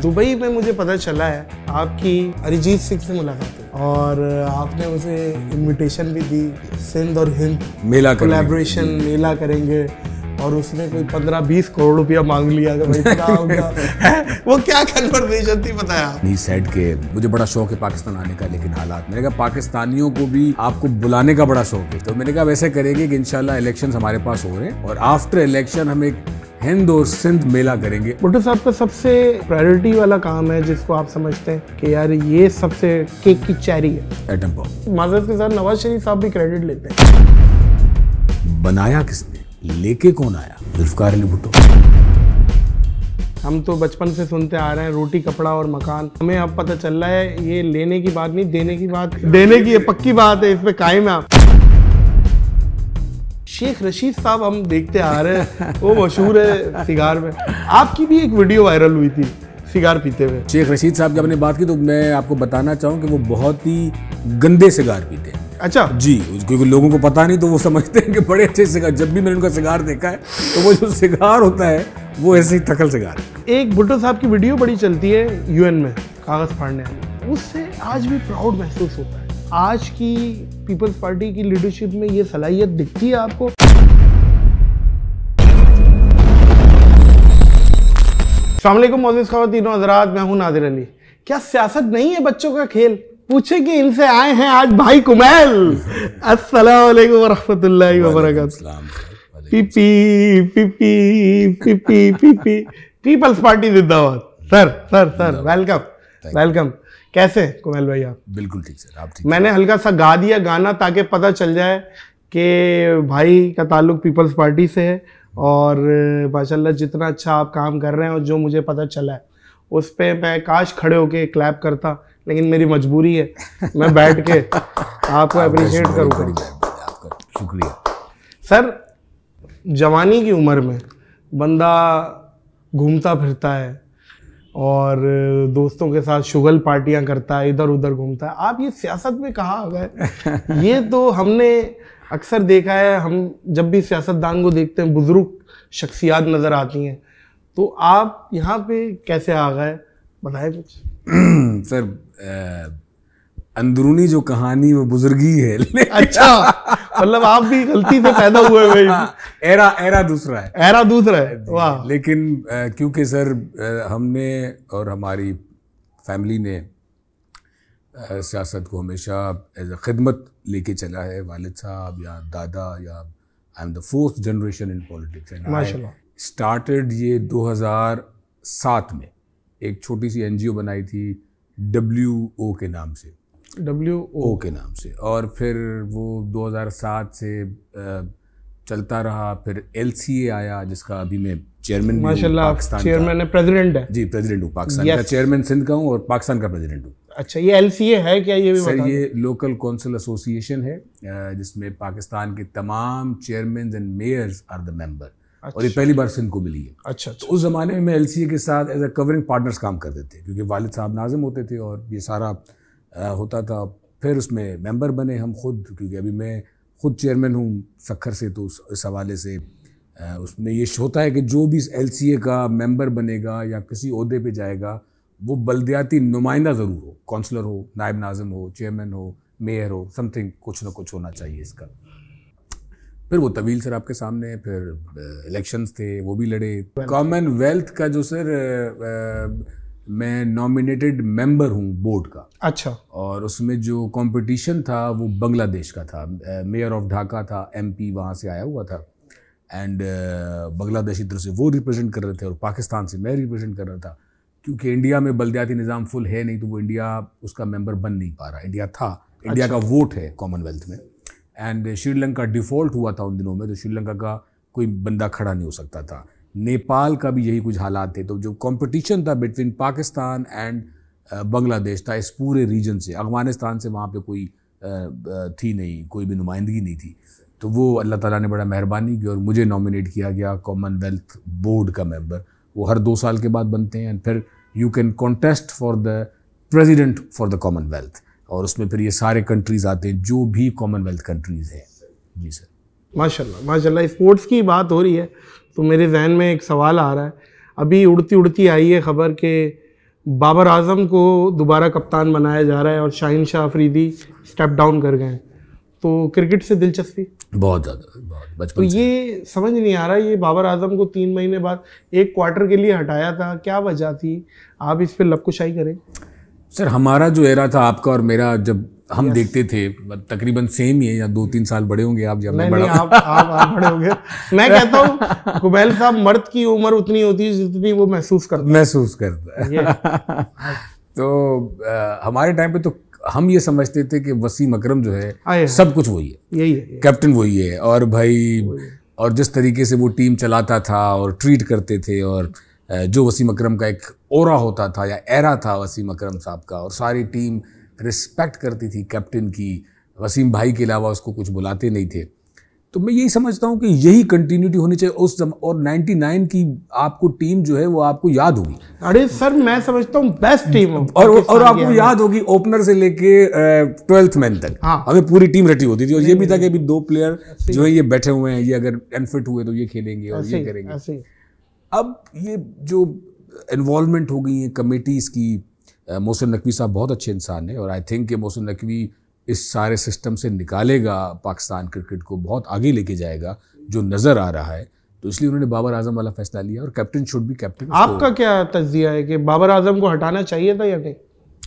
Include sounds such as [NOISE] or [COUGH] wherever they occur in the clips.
Dubai में मुझे पता चला है आपकी अरिजीत सिंह से मुलाकात हुई और आपने उसे इनविटेशन भी दी सिंध और हिंद मेला कोलेब्रेशन मेला करेंगे और उसने कोई पंद्रह बीस करोड़ रुपया मांग लिया कि भाई [LAUGHS] वो क्या कन्वर्सेशन थी बताया नहीं सेट के मुझे बड़ा शौक है पाकिस्तान आने का लेकिन हालात मैंने कहा पाकिस्तानियों को भी आपको बुलाने का बड़ा शौक है तो मैंने कहा वैसे करेंगे कि इंशाल्लाह इलेक्शन हमारे पास हो रहे हैं और आफ्टर इलेक्शन हम एक हिंद और सिंध मेला करेंगे बुड्ढू साहब का सबसे प्रायोरिटी वाला काम है जिसको आप समझते हैं कि यार ये सबसे केक की चैरी है एटम बॉम्ब माजरत के साथ नवाज शरीफ साहब भी क्रेडिट लेते हैं बनाया किसने लेके कौन आया जुल्फकार अली भुट्टो हम तो बचपन से सुनते आ रहे हैं रोटी कपड़ा और मकान हमें अब पता चल रहा है ये लेने की बात नहीं देने की बात देने की ये पक्की बात है इस पे कायम है आप शेख रशीद साहब हम देखते आ रहे हैं वो मशहूर है सिगार में आपकी भी एक वीडियो वायरल हुई थी सिगार पीते हुए शेख रशीद साहब की आपने बात की तो मैं आपको बताना चाहूँ कि वो बहुत ही गंदे सिगार पीते हैं अच्छा जी क्योंकि लोगों को पता नहीं तो वो समझते हैं कि बड़े अच्छे सिगार जब भी मैंने उनका सिगार देखा है तो वो जो सिगार होता है वो ऐसे ही थकल सिगार है एक भुट्टो साहब की वीडियो बड़ी चलती है यूएन में कागज़ फाड़ने वाली उससे आज भी प्राउड महसूस होता है आज की पीपल्स पार्टी की लीडरशिप में ये सलाहियत दिखती है आपको अलैक्म मोजिज़ खातिन हजरात मैं हूं नादिर अली क्या सियासत नहीं है बच्चों का खेल पूछे कि इनसे आए हैं आज भाई कुमैल अस्सलाम वरहमतुल्लाहि पीपल्स पार्टी जिंदाबाद sir sir sir welcome welcome कैसे कोमल भाई आप बिल्कुल ठीक सर आप ठीक मैंने हल्का सा गा दिया गाना ताकि पता चल जाए कि भाई का ताल्लुक पीपल्स पार्टी से है और माशाल्लाह जितना अच्छा आप काम कर रहे हैं और जो मुझे पता चला है उस पर मैं काश खड़े होके क्लैप करता लेकिन मेरी मजबूरी है मैं बैठ के [LAUGHS] आपको अप्रिशिएट करूँगा शुक्रिया सर जवानी की उम्र में बंदा घूमता फिरता है और दोस्तों के साथ शुगल पार्टियां करता है इधर उधर घूमता है आप ये सियासत में कहाँ आ गए [LAUGHS] ये तो हमने अक्सर देखा है हम जब भी सियासतदान को देखते हैं बुज़ुर्ग शख्सियात नज़र आती हैं तो आप यहाँ पे कैसे आ गए बताए कुछ [CLEARS THROAT] सर अंदरूनी जो कहानी वो बुजुर्गी है अच्छा [LAUGHS] मतलब आप भी गलती से पैदा हुए भाई [LAUGHS] एरा एरा दूसरा है एरा दूसरा है वाह लेकिन क्योंकि सर हमने और हमारी फैमिली ने सियासत को हमेशा एज ए खिदमत लेके चला है वालिद साहब या दादा या I am the fourth generation in politics and started ये 2007 में एक छोटी सी एनजीओ बनाई थी डब्ल्यू के नाम से डब्ल्यू ओ के नाम से और फिर वो 2007 से चलता रहा फिर एल आया जिसका अभी मैं चेयरमैन माशाल्लाह चेयरमैन है प्रेसिडेंट है जी प्रेसिडेंट हूँ पाकिस्तान का चेयरमैन सिंध का हूँ और पाकिस्तान का प्रेसिडेंट हूँ अच्छा ये एल है क्या ये भी सर ये लोकल कौंसिल एसोसिएशन है जिसमें पाकिस्तान के तमाम chairman and mayor are the member अच्छा। और ये अच्छा। पहली बार सिंध को मिली है अच्छा, अच्छा। तो उस ज़माने में मैं एल के साथ एज ए कवरिंग पार्टनर्स काम करते थे क्योंकि वालिद साहब नाजिम होते थे और ये सारा होता था फिर उसमें मेंबर बने हम खुद क्योंकि अभी मैं खुद चेयरमैन हूँ सखर से तो उस हवाले से उसमें ये होता है कि जो भी एल का मेंबर बनेगा या किसी अहदे पे जाएगा वो बलदियाती नुमाइंदा ज़रूर हो कौंसलर हो नायब नाजम हो चेयरमैन हो मेयर हो समथिंग कुछ ना कुछ होना चाहिए इसका फिर वो तवील सर आपके सामने फिर इलेक्शंस थे वो भी लड़े कॉमनवेल्थ का जो सर मैं नॉमिनेटेड मेंबर हूँ बोर्ड का अच्छा और उसमें जो कंपटीशन था वो बांग्लादेश का था मेयर ऑफ ढाका था एमपी वहाँ से आया हुआ था एंड बांग्लादेशी तरफ से वो रिप्रेजेंट कर रहे थे और पाकिस्तान से मैं रिप्रेजेंट कर रहा था क्योंकि इंडिया में बलदियाती निज़ाम फुल है नहीं तो वो इंडिया उसका मेंबर बन नहीं पा रहा इंडिया था इंडिया अच्छा। का वोट है कॉमनवेल्थ में एंड श्रीलंका डिफ़ॉल्ट हुआ था उन दिनों में तो श्रीलंका का कोई बंदा खड़ा नहीं हो सकता था नेपाल का भी यही कुछ हालात थे तो जो कंपटीशन था बिटवीन पाकिस्तान एंड बांग्लादेश था इस पूरे रीजन से अफगानिस्तान से वहाँ पे कोई थी नहीं कोई भी नुमाइंदगी नहीं थी तो वो अल्लाह ताला ने बड़ा मेहरबानी की और मुझे नॉमिनेट किया गया कॉमनवेल्थ बोर्ड का मेंबर वो हर दो साल के बाद बनते हैं एंड फिर you can contest for the president for the commonwealth और उसमें फिर ये सारे कंट्रीज़ आते हैं जो भी कॉमनवेल्थ कंट्रीज़ हैं जी सर माशाल्लाह माशाल्लाह स्पोर्ट्स की बात हो रही है तो मेरे जहन में एक सवाल आ रहा है अभी उड़ती उड़ती आई है ख़बर कि बाबर आजम को दोबारा कप्तान बनाया जा रहा है और शाहिन शाह अफरीदी स्टेप डाउन कर गए हैं तो क्रिकेट से दिलचस्पी बहुत ज़्यादा बहुत बचपन तो ये समझ नहीं आ रहा ये बाबर आजम को तीन महीने बाद एक क्वार्टर के लिए हटाया था क्या वजह थी आप इस पर लपकुशाई करें सर हमारा जो एरा था आपका और मेरा जब हम yes. देखते थे तकरीबन सेम ही है या दो तीन साल बड़े होंगे आप जब मैं बड़ा आप, आप, आप बड़े होंगे मैं कहता हूँ कुबैल साहब मर्द की उम्र उतनी होती है जितनी वो महसूस करता महसूस करता है [LAUGHS] तो आ, हमारे टाइम पे तो हम ये समझते थे कि वसीम अकरम जो है हाँ, सब कुछ वही है यही है कैप्टन वही है और भाई और जिस तरीके से वो टीम चलाता था और ट्रीट करते थे और जो वसीम अक्रम का एक और होता था या एरा था वसीम अक्रम साहब का और सारी टीम रिस्पेक्ट करती थी कैप्टन की वसीम भाई के अलावा उसको कुछ बुलाते नहीं थे तो मैं यही समझता हूँ कि यही कंटिन्यूटी होनी चाहिए उस जम और 99 की आपको टीम जो है वो आपको याद होगी अरे सर मैं समझता हूँ बेस्ट टीम और और आपको याद होगी ओपनर से लेके ट्वेल्थ मैन तक हाँ। हमें पूरी टीम रटी होती थी और ये भी था कि अभी दो प्लेयर जो है ये बैठे हुए हैं ये अगर अनफिट हुए तो ये खेलेंगे और ये करेंगे अब ये जो इन्वॉल्वमेंट हो गई है कमेटीज़ की मोहसिन नकवी साहब बहुत अच्छे इंसान हैं और आई थिंक कि मोहसिन नकवी इस सारे सिस्टम से निकालेगा पाकिस्तान क्रिकेट को बहुत आगे लेके जाएगा जो नज़र आ रहा है तो इसलिए उन्होंने बाबर आजम वाला फैसला लिया और कैप्टन शुड भी कैप्टन आपका क्या तजिया है कि बाबर आजम को हटाना चाहिए था या नहीं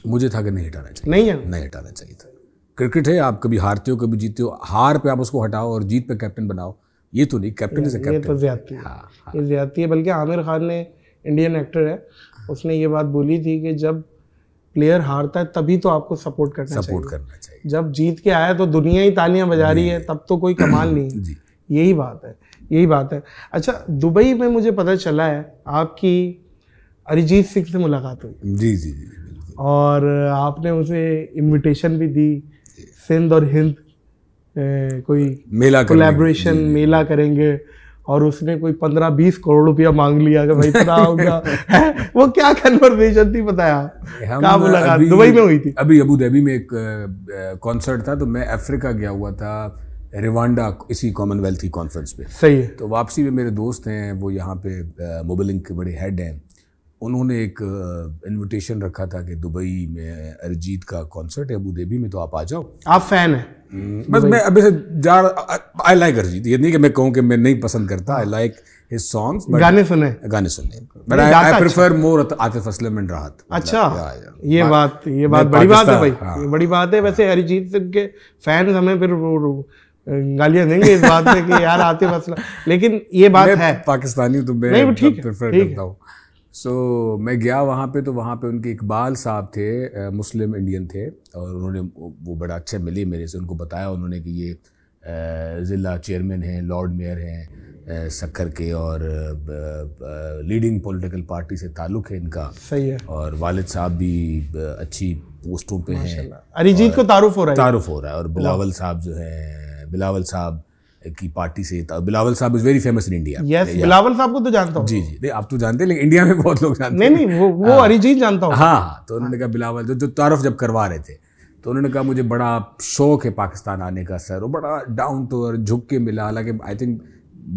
मुझे था कि नहीं हटाना चाहिए नहीं है नहीं हटाना चाहिए था क्रिकेट है आप कभी हारते हो कभी जीतते हो हार पे आप उसको हटाओ और जीत पे कैप्टन बनाओ ये तो नहीं कैप्टन से कैप्टन तो ज्यादती है हाँ, हाँ। ये ज्यादती है बल्कि आमिर खान ने इंडियन एक्टर है उसने ये बात बोली थी कि जब प्लेयर हारता है तभी तो आपको सपोर्ट करना सपोर्ट चाहिए। करना चाहिए जब जीत के आया तो दुनिया ही तालियां बजा रही है तब तो कोई कमाल नहीं [CLEARS THROAT] यही बात है यही बात है अच्छा दुबई में मुझे पता चला है आपकी अरिजीत सिंह से मुलाकात हुई जी जी जी और आपने उसे इनविटेशन भी दी सिंध और हिंद ए, कोई मेला कोलेब्रेशन मेला करेंगे और उसने कोई पंद्रह बीस करोड़ रुपया मांग लिया कि भाई इतना गया [LAUGHS] [LAUGHS] वो क्या कन्वर्सेशन थी बताया क्या बोला दुबई में हुई थी अभी अबू धाबी में एक कॉन्सर्ट था तो मैं अफ्रीका गया हुआ था रिवांडा इसी कॉमनवेल्थ की कॉन्फ्रेंस पे सही है तो वापसी में मेरे दोस्त हैं वो यहाँ पे मोबलिंग के बड़े हेड हैं उन्होंने एक इनविटेशन रखा था कि दुबई में अरिजीत का कॉन्सर्ट है अबू धाबी में तो आप आ जाओ आप फैन हैं हम्म, बस मैं अभी से जा आई लाइक अरिजीत ये नहीं कि मैं कहूँ कि मैं नहीं पसंद करता आई लाइक हिज सॉन्ग्स गाने सुने गाने सुने but I I prefer more Atif Aslam and Rahat अच्छा, अच्छा। ये बात ये बात बड़ी बात है भाई हाँ। ये बड़ी बात है वैसे अरिजीत हाँ। सिंह के फैंस हमें फिर गालियां देंगे इस बात से कि यार आतिफ असलम लेकिन ये बात है पाकिस्तानी तो मैं ठीक करता हूँ सो so, मैं गया वहाँ पे तो वहाँ पे उनके इकबाल साहब थे मुस्लिम इंडियन थे और उन्होंने वो बड़ा अच्छे मिले मेरे से उनको बताया उन्होंने कि ये ज़िला चेयरमैन हैं लॉर्ड मेयर हैं सखर के और लीडिंग पॉलिटिकल पार्टी से ताल्लुक़ है इनका सही है और वालिद साहब भी अच्छी पोस्टों पे हैं अरिजीत को तारुफ हो रहा है तारुफ हो रहा है और बिलावल साहब जो हैं बिलावल साहब की पार्टी से था बिलावल साहब is very famous in India yes Bilawal साहब को तो जानता हूँ जी जी नहीं आप तो जानते हैं लेकिन इंडिया में बहुत लोग जानते हैं नहीं नहीं वो वो हाँ। अरिजीत जानता हूँ हाँ तो उन्होंने कहा बिलावल जो जो तारफ जब करवा रहे थे तो उन्होंने कहा मुझे बड़ा शौक है पाकिस्तान आने का सर वो बड़ा डाउन टू अर्थ झुक के मिला हालांकि आई थिंक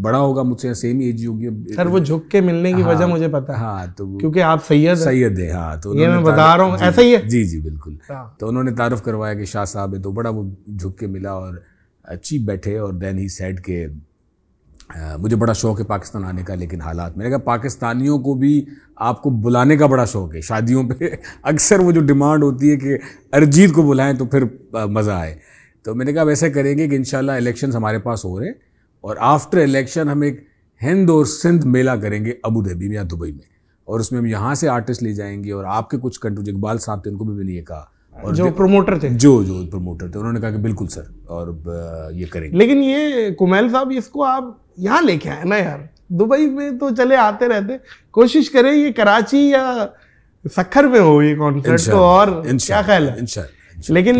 बड़ा होगा मुझसे सेम एज होगी सर वो झुक के मिलने की हाँ, वजह मुझे पता है हाँ तो क्योंकि आप सैयद सैयद है हाँ तो ये मैं बता रहा हूँ ऐसा ही है जी जी बिल्कुल हाँ। तो उन्होंने तारफ करवाया कि शाह साहब है तो बड़ा वो झुक के मिला और चीप बैठे और देन ही सेड के आ, मुझे बड़ा शौक है पाकिस्तान आने का लेकिन हालात मैंने कहा पाकिस्तानियों को भी आपको बुलाने का बड़ा शौक है शादियों पे [LAUGHS] अक्सर वो जो डिमांड होती है कि अरिजीत को बुलाएं तो फिर मज़ा आए तो मैंने कहा वैसे करेंगे कि इन इलेक्शंस हमारे पास हो रहे हैं और आफ्टर इलेक्शन हम एक हिंद और सिंध मेला करेंगे अबू धाबी में या दुबई में और उसमें हम यहाँ से आर्टिस्ट ले जाएंगे और आपके कुछ कंट्री इकबाल साहब थे उनको भी मैंने ये कहा हाँ। और जो प्रमोटर थे जो जो प्रमोटर थे उन्होंने कहा कि बिल्कुल सर और ये करेंगे लेकिन ये कुमैल साहब इसको आप यहाँ लेके आए ना यार दुबई में तो चले आते रहते कोशिश करें ये कराची या सखर में हो ये कॉन्सर्ट तो और क्या ख्याल है लेकिन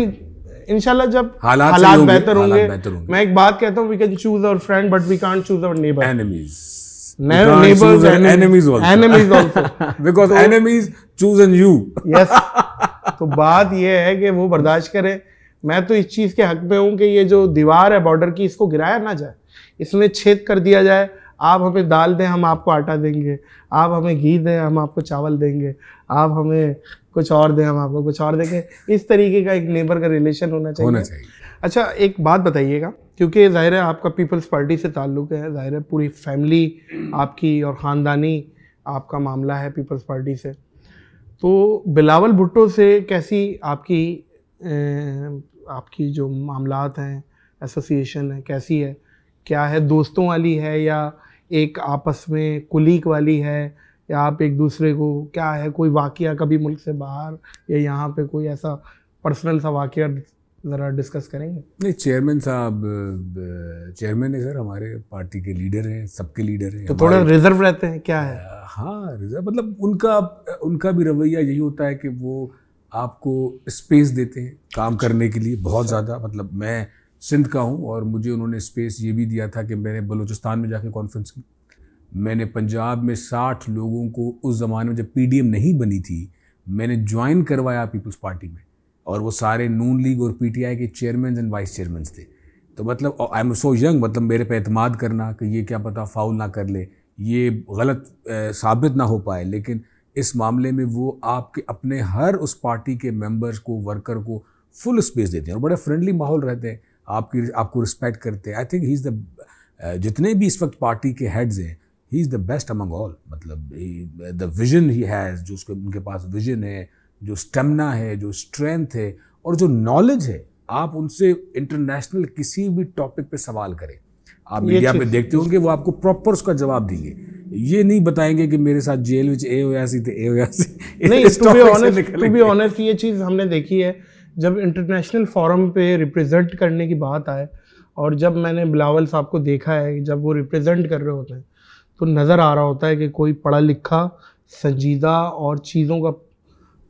इनशाला जब हालात बेहतर होंगे मैं एक बात कहता हूँ we can choose our friend but we can't choose our neighbour enemies तो बात यह है कि वो बर्दाश्त करे मैं तो इस चीज़ के हक में हूँ कि ये जो दीवार है बॉर्डर की इसको गिराया ना जाए इसमें छेद कर दिया जाए आप हमें दाल दें हम आपको आटा देंगे आप हमें घी दें हम आपको चावल देंगे आप हमें कुछ और दें हम आपको कुछ और देंगे इस तरीके का एक नेबर का रिलेशन होना चाहिए, होना चाहिए। अच्छा एक बात बताइएगा क्योंकि ज़ाहिर है आपका पीपल्स पार्टी से ताल्लुक़ है ज़ाहिर है पूरी फैमिली आपकी और ख़ानदानी आपका मामला है पीपल्स पार्टी से तो बिलावल भुट्टो से कैसी आपकी आपकी जो मामला हैं एसोसिएशन है कैसी है क्या है दोस्तों वाली है या एक आपस में कुलीक वाली है या आप एक दूसरे को क्या है कोई वाक़ कभी मुल्क से बाहर या यहाँ पे कोई ऐसा पर्सनल सा वाक़ ज़रा डिस्कस करेंगे नहीं चेयरमैन साहब चेयरमैन है सर हमारे पार्टी के लीडर हैं सबके लीडर हैं तो थोड़ा रिजर्व रहते हैं क्या है हाँ रिजर्व मतलब उनका उनका भी रवैया यही होता है कि वो आपको स्पेस देते हैं काम करने के लिए बहुत ज़्यादा मतलब मैं सिंध का हूँ और मुझे उन्होंने स्पेस ये भी दिया था कि मैंने बलूचिस्तान में जाके कॉन्फ्रेंस की मैंने पंजाब में साठ लोगों को उस ज़माने में जब पी नहीं बनी थी मैंने ज्वाइन करवाया पीपल्स पार्टी में और वो सारे नून लीग और आई के चेयरमैन एंड वाइस चेयरमैन थे तो मतलब आई एम सो यंग मतलब मेरे पे अतमाद करना कि ये क्या पता फाउल ना कर ले ये गलत साबित ना हो पाए लेकिन इस मामले में वो आपके अपने हर उस पार्टी के मेंबर्स को वर्कर को फुल स्पेस देते हैं और बड़े फ्रेंडली माहौल रहते हैं आपकी आपको रिस्पेक्ट करते हैं I think he is the जितने भी इस वक्त पार्टी के हेड्स हैं he is the best among all मतलब द विजन ही हैज़ जो उसके उनके पास विजन है जो स्टेमिना है जो स्ट्रेंथ है और जो नॉलेज है आप उनसे इंटरनेशनल किसी भी टॉपिक पे सवाल करें आप मीडिया पे देखते होंगे वो आपको प्रॉपर उसका जवाब देंगे ये नहीं बताएंगे कि मेरे साथ जेल विच ए होया सी ते ए होया नहीं टू बी ऑनेस्ट ये चीज़ हमने देखी है जब इंटरनेशनल फोरम पे रिप्रेजेंट करने की बात आए और जब मैंने बिलावल साहब को देखा है जब वो रिप्रेजेंट कर रहे होते हैं तो नज़र आ रहा होता है कि कोई पढ़ा लिखा संजीदा और चीज़ों का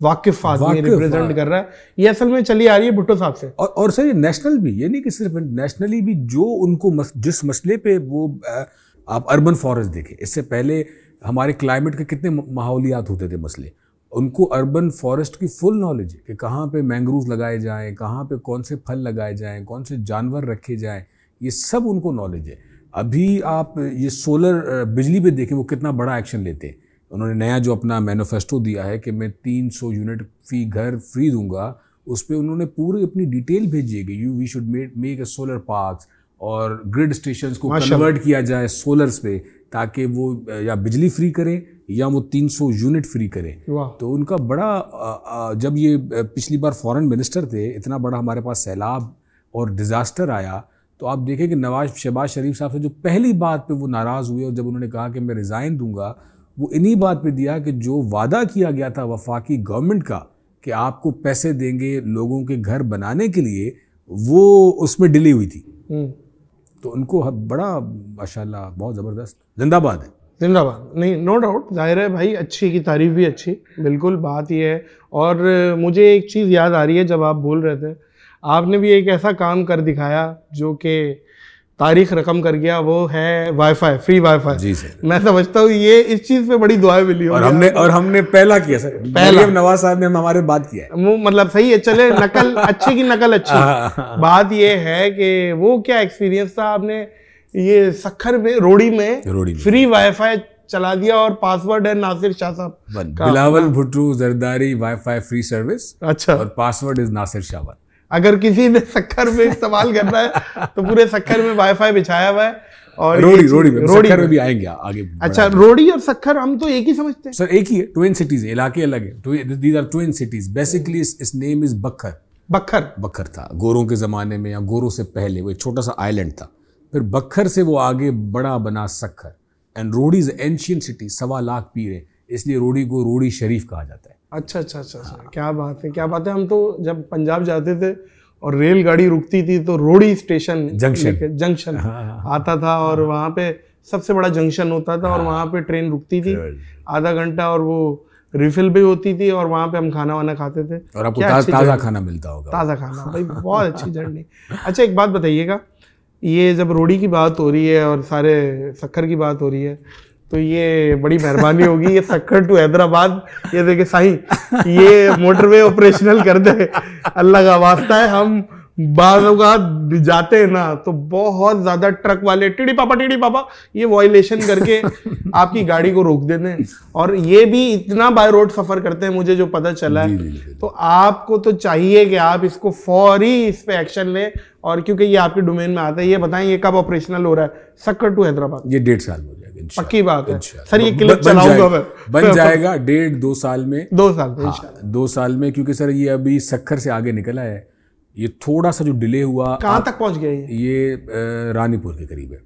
वाकिफ आदमी रिप्रेजेंट हाँ। कर रहा है ये असल में चली आ रही है भुट्टो साहब से और और सर ये नेशनल भी ये नहीं कि सिर्फ नेशनली भी जो उनको मस, जिस मसले पे वो आप अर्बन फॉरेस्ट देखें इससे पहले हमारे क्लाइमेट के कितने माहौलियात होते थे मसले उनको अर्बन फॉरेस्ट की फुल नॉलेज है कि कहाँ पे मैंग्रोव लगाए जाएँ कहाँ पे कौन से फल लगाए जाएँ कौन से जानवर रखे जाएँ ये सब उनको नॉलेज है अभी आप ये सोलर बिजली पे देखें वो कितना बड़ा एक्शन लेते हैं उन्होंने नया जो अपना मैनोफेस्टो दिया है कि मैं 300 यूनिट फी घर फ्री दूंगा उस पर उन्होंने पूरी अपनी डिटेल भेजी है कि you we should make a solar park और ग्रिड स्टेशन को कन्वर्ट किया जाए सोलर्स पे ताकि वो या बिजली फ्री करें या वो 300 यूनिट फ्री करें तो उनका बड़ा जब ये पिछली बार फॉरेन मिनिस्टर थे इतना बड़ा हमारे पास सैलाब और डिज़ास्टर आया तो आप देखें कि नवाज शहबाज शरीफ साहब से जो पहली बात पे वो नाराज़ हुए और जब उन्होंने कहा कि मैं रिज़ाइन दूंगा वो इन्हीं बात पे दिया कि जो वादा किया गया था वफाकी गवर्नमेंट का कि आपको पैसे देंगे लोगों के घर बनाने के लिए वो उसमें डिले हुई थी हम्म। तो उनको बड़ा माशाला बहुत ज़बरदस्त जिंदाबाद है जिंदाबाद नहीं नो डाउट जाहिर है भाई अच्छी की तारीफ भी अच्छी बिल्कुल बात यह है और मुझे एक चीज़ याद आ रही है जब आप बोल रहे थे आपने भी एक ऐसा काम कर दिखाया जो कि तारीख रकम कर गया वो है वाईफाई फ्री वाईफाई जी सर मैं समझता हूँ ये इस चीज पे बड़ी दुआएं मिली और हमने और हमने पहला किया सर पहले नवाज साहब ने हमारे बात किया मतलब सही है चले नकल अच्छे की नकल अच्छी हाँ, हाँ, हाँ। बात ये है कि वो क्या एक्सपीरियंस था आपने ये सखर में रोड़ी में, रोड़ी में। फ्री वाईफाई चला दिया और पासवर्ड है नासिर शाह साहब Bilawal Bhutto Zardari wifi free service अच्छा और पासवर्ड इज नासिर शाह अगर किसी ने सक्कर में इस्तेमाल करना है तो पूरे सक्कर में वाईफाई बिछाया हुआ है और रोड़ी रोड़ी में तो रोड़ी में भी आएंगे आगे अच्छा रोड़ी और सक्कर हम तो एक ही समझते हैं सर एक ही है ट्विन सिटीज इलाके अलग है आर ट्विन सिटीज बेसिकली इस नेम इज बखर बखर बखर था गोरों के ज़माने में या गोरों से पहले वो एक छोटा सा आइलैंड था फिर बखर से वो आगे बड़ा बना Sukkur and Rohri is ancient city सवा लाख पीर है इसलिए रोडी को रोडी शरीफ कहा जाता है अच्छा अच्छा अच्छा हाँ। क्या बात है क्या बात है हम तो जब पंजाब जाते थे और रेलगाड़ी रुकती थी तो रोड़ी स्टेशन जंक्शन जंक्शन हाँ, हाँ, हाँ। आता था और हाँ। वहाँ पे सबसे बड़ा जंक्शन होता था हाँ। और वहाँ पे ट्रेन रुकती थी आधा घंटा और वो रिफिल भी होती थी और वहाँ पे हम खाना वाना खाते थे और आपको ता, ताज़ा खाना मिलता होगा ताज़ा खाना भाई बहुत अच्छी जर्नी अच्छा एक बात बताइएगा ये जब रोड़ी की बात हो रही है और सारे शक्कर की बात हो रही है तो ये बड़ी मेहरबानी होगी ये सक्कर टू हैदराबाद ये देखे साई ये मोटरवे ऑपरेशनल कर दे अल्लाह का वास्ता है हम बाद जाते हैं ना तो बहुत ज्यादा ट्रक वाले टिड़ी पापा टिड़ी पापा ये वॉयलेशन करके आपकी गाड़ी को रोक देते हैं और ये भी इतना बाय रोड सफर करते हैं मुझे जो पता चला है तो आपको तो चाहिए कि आप इसको फौरी इस पे एक्शन लें और क्योंकि ये आपके डोमेन में आता है ये बताएं ये कब ऑपरेशनल हो रहा है सक्कर टू हैदराबाद ये डेढ़ साल में पक्की बात है सर ये क्लिप चलाऊंगा बन जाएगा डेढ़ दो साल में दो साल में हाँ, दो साल में क्योंकि सर ये अभी सखर से आगे निकला है ये थोड़ा सा जो डिले हुआ कहाँ तक पहुंच गया ये ये रानीपुर के करीब है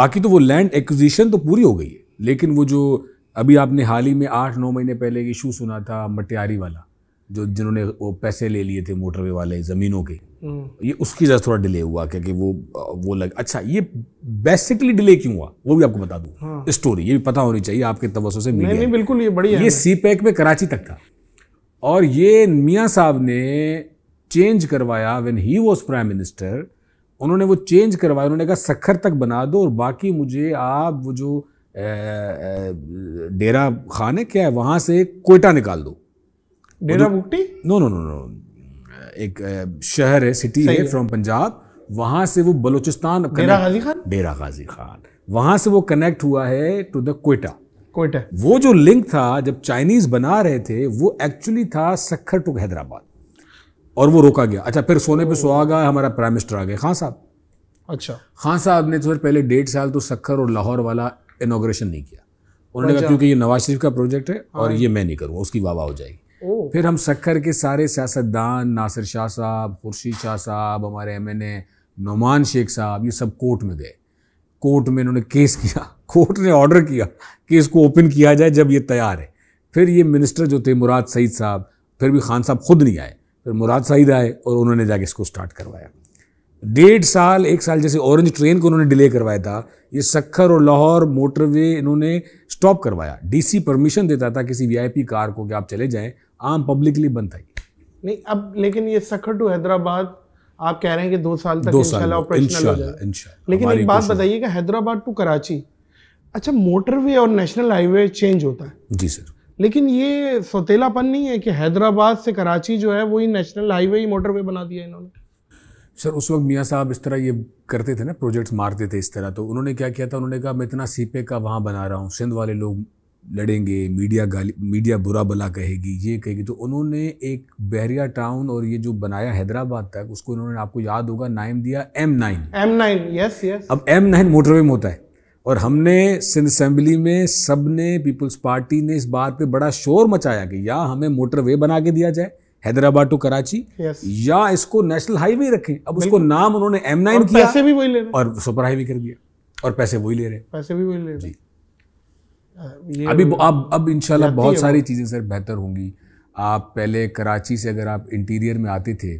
बाकी तो वो लैंड एक्विजिशन तो पूरी हो गई है लेकिन वो जो अभी आपने हाल ही में आठ नौ महीने पहले इशू सुना था मटियारी वाला जो जिन्होंने वो पैसे ले लिए थे मोटरवे वाले ज़मीनों के हम्म। ये उसकी वजह थोड़ा डिले हुआ क्योंकि वो वो लग अच्छा ये बेसिकली डिले क्यों हुआ वो भी आपको बता दूँ हाँ। स्टोरी ये भी पता होनी चाहिए आपके तवसों से मीडिया नहीं, नहीं बिल्कुल ये बढ़िया ये सी पैक में कराची तक था और ये मियाँ साहब ने चेंज करवाया when he was prime minister उन्होंने वो चेंज करवाया उन्होंने कहा सखर तक बना दो और बाकी मुझे आप वो जो डेरा खान है क्या है वहाँ से कोयटा निकाल दो Dera Bugti no no no no एक शहर है सिटी है फ्रॉम पंजाब वहां से वो बलोचिस्तान डेरा गाजी खान डेरा गाजी खान से वो कनेक्ट हुआ है टू द कोटा कोयटा वो जो लिंक था जब चाइनीज बना रहे थे वो एक्चुअली था सखर टू हैदराबाद और वो रोका गया अच्छा फिर सोने पे सुहागा हमारा प्राइम मिनिस्टर आ गए खान साहब अच्छा खान साहब ने तो फिर पहले डेढ़ साल तो सखर और लाहौर वाला इनोग्रेशन नहीं किया उन्होंने कहा अच्छा। क्योंकि ये नवाज शरीफ का प्रोजेक्ट है और हाँ। ये मैं नहीं करूँगा उसकी वाह हो जाएगी फिर हम सक्खर के सारे सियासतदान नासिर शाह साहब खुर्शीद शाह साहब हमारे M N A Noman Sheikh साहब ये सब कोर्ट में गए कोर्ट में इन्होंने केस किया कोर्ट ने ऑर्डर किया कि इसको ओपन किया जाए जब ये तैयार है फिर ये मिनिस्टर जो थे मुराद सईद साहब फिर भी खान साहब खुद नहीं आए फिर मुराद सईद आए और उन्होंने जाके इसको स्टार्ट करवाया डेढ़ साल एक साल जैसे ऑरेंज ट्रेन को उन्होंने डिले करवाया था ये सखर और लाहौर मोटरवे इन्होंने स्टॉप करवाया डीसी परमिशन देता था किसी वीआईपी कार को कि आप चले जाएं आम पब्लिकली बंद था नहीं अब लेकिन ये सखर टू हैदराबाद आप कह रहे हैं कि दो साल तक इंशाल्लाह ऑपरेशनल हो जाए लेकिन एक बात बताइए कि हैदराबाद टू कराची अच्छा मोटरवे और नेशनल हाईवे चेंज होता है जी सर लेकिन ये सौतेलापन नहीं है कि हैदराबाद से कराची जो है वही नेशनल हाईवे ही मोटरवे बना दिया इन्होंने सर उस वक्त मियाँ साहब इस तरह ये करते थे ना प्रोजेक्ट्स मारते थे इस तरह तो उन्होंने क्या किया था उन्होंने कहा मैं इतना सीपे का वहाँ बना रहा हूँ सिंध वाले लोग लड़ेंगे मीडिया गाली मीडिया बुरा भला कहेगी ये कहेगी तो उन्होंने एक बहरिया टाउन और ये जो बनाया हैदराबाद तक उसको उन्होंने आपको याद होगा नाइम दिया M nine M nine yes yes अब एम नाइन मोटरवे में होता है और हमने सिंध असेंबली में सब ने पीपल्स पार्टी ने इस बात पे बड़ा शोर मचाया कि या हमें मोटरवे बना के दिया जाए हैदराबाद टू कराची yes. या इसको नेशनल हाईवे रखें अब उसको नाम उन्होंने एम नाइन किया पैसे भी वही ले रहे और सुपर हाईवे कर दिया और पैसे वही ले रहे पैसे भी वही ले रहे अभी अब अब इंशाल्लाह बहुत सारी चीज़ें सर बेहतर होंगी आप पहले कराची से अगर आप इंटीरियर में आते थे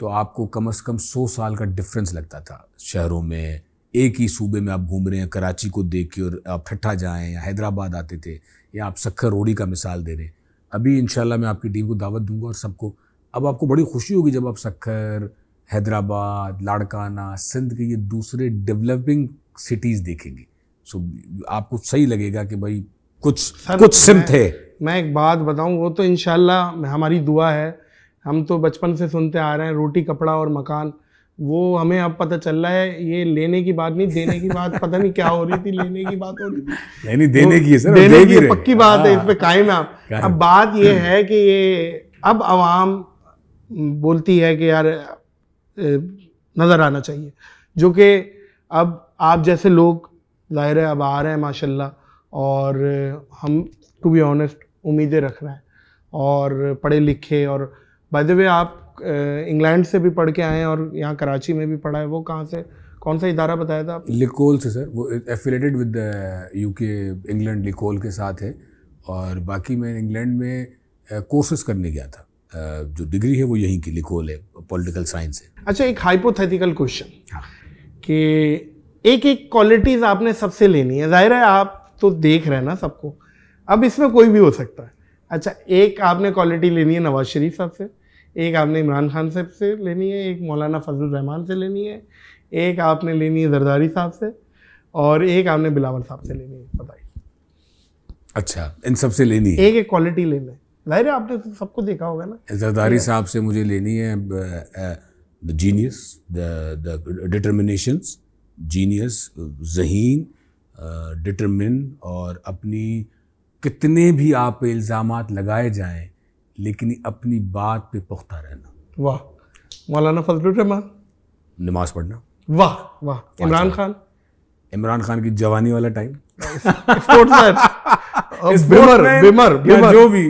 तो आपको कम से कम सौ साल का डिफरेंस लगता था शहरों में एक ही सूबे में आप घूम रहे हैं कराची को देख के और आप ठट्ठा जाएँ या हैदराबाद आते थे या आप सखर रोडी का मिसाल दे रहे हैं अभी इन मैं आपकी टीम को दावत दूंगा और सबको अब आपको बड़ी खुशी होगी जब आप सखर हैदराबाद लाड़काना सिंध के ये दूसरे डेवलपिंग सिटीज़ देखेंगे सो आपको सही लगेगा कि भाई कुछ सर, कुछ सिम थे मैं एक बात बताऊं वो तो इनशाला हमारी दुआ है हम तो बचपन से सुनते आ रहे हैं रोटी कपड़ा और मकान वो हमें अब पता चल रहा है ये लेने की बात नहीं देने की बात पता नहीं क्या हो रही थी लेने की बात हो रही थी नहीं नहीं देने की है सर देने की दे पक्की बात है इस पर हाँ। कायम है आप अब बात ये है कि ये अब आवाम बोलती है कि यार नज़र आना चाहिए जो कि अब आप जैसे लोग ज़ाहिर है अब आ रहे हैं माशाल्लाह और हम टू बी ऑनेस्ट उम्मीदें रख रहे हैं और पढ़े लिखे और बाय द वे आप इंग्लैंड से भी पढ़ के आए हैं और यहाँ कराची में भी पढ़ा है वो कहाँ से कौन सा इदारा बताया था आप लिकोल से सर वो affiliated with U K England लिकोल के साथ है और बाकी मैं इंग्लैंड में कोर्सेज करने गया था जो डिग्री है वो यहीं की लिकोल है पॉलिटिकल साइंस है अच्छा एक हाइपोथेटिकल क्वेश्चन हाँ कि एक एक क्वालिटीज़ आपने सबसे लेनी है जाहिर है आप तो देख रहे हैं ना सबको अब इसमें कोई भी हो सकता है अच्छा एक आपने क्वालिटी लेनी है नवाज शरीफ साहब से एक आपने इमरान खान साहब से लेनी है एक मौलाना फजल रहमान से लेनी है एक आपने लेनी है जरदारी साहब से और एक आपने बिलावल साहब से लेनी है बताइए अच्छा इन सब से लेनी है एक एक क्वालिटी लेना है जाहिर है आपने तो सबको देखा होगा ना जरदारी साहब से मुझे लेनी है जीनियस द डिटर्मिनेशंस जीनियस जहीन डिटरमिन और अपनी कितने भी आप पे इल्ज़ाम लगाए जाएं लेकिन अपनी बात पे पुख्ता रहना वाह मौलाना फजलान नमाज पढ़ना वाह वाह इमरान खान इमरान खान की जवानी वाला टाइम [LAUGHS] बिमर, बिमर, बिमर, जो भी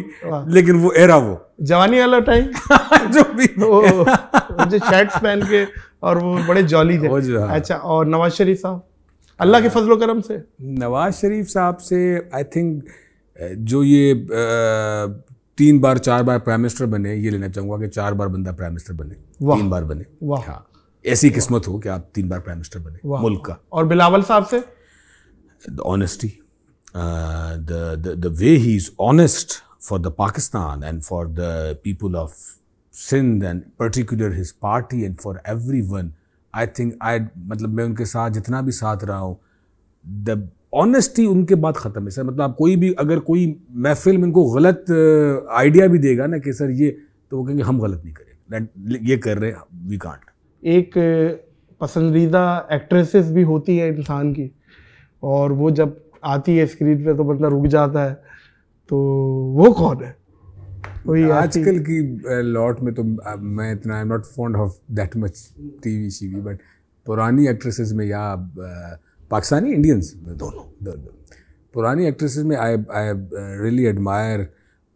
लेकिन वो एरा वो जवानी वाला टाइम [LAUGHS] जो भी मुझे शर्ट्स पहन के और वो बड़े जॉली थे हाँ। अच्छा और नवाज शरीफ साहब अल्लाह के फजलो करम से नवाज शरीफ साहब से आई थिंक जो ये तीन बार चार बार प्राइम मिनिस्टर बने ये लेना चाहूंगा कि चार बार बंदा प्राइम मिनिस्टर बने तीन बार बने हाँ। ऐसी किस्मत हो कि आप तीन बार प्राइम मिनिस्टर बने मुल्क का और बिलावल साहब से honesty the way he is honest for the Pakistan and for the people of Sindh and particular his party and for every one I think I मतलब मैं उनके साथ जितना भी साथ रहा हूँ द ऑनेस्टी उनके बाद ख़त्म है सर मतलब आप कोई भी अगर कोई महफिल में इनको गलत आइडिया भी देगा ना कि सर ये तो वो कहेंगे हम गलत नहीं करेंगे ये कर रहे हैं वी कांट एक पसंदीदा एक्ट्रेसेस भी होती है इंसान की और वो जब आती है स्क्रीन पे तो मतलब रुक जाता है तो वो कौन है आजकल की लॉट में तो मैं इतना I am not fond of that much T TV शीवी बट पुरानी एक्ट्रेसेस में या पाकिस्तानी इंडियंस दोनों दोनों पुरानी एक्ट्रेसेस में I I really admire